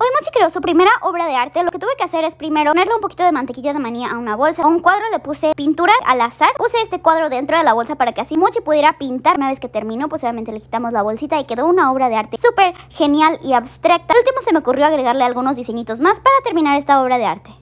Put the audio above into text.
Hoy Mochi creó su primera obra de arte. Lo que tuve que hacer es primero ponerle un poquito de mantequilla de manía a una bolsa. A un cuadro le puse pintura al azar. Puse este cuadro dentro de la bolsa para que así Mochi pudiera pintar. Una vez que terminó, pues obviamente le quitamos la bolsita y quedó una obra de arte súper genial y abstracta. Al último se me ocurrió agregarle algunos diseñitos más para terminar esta obra de arte.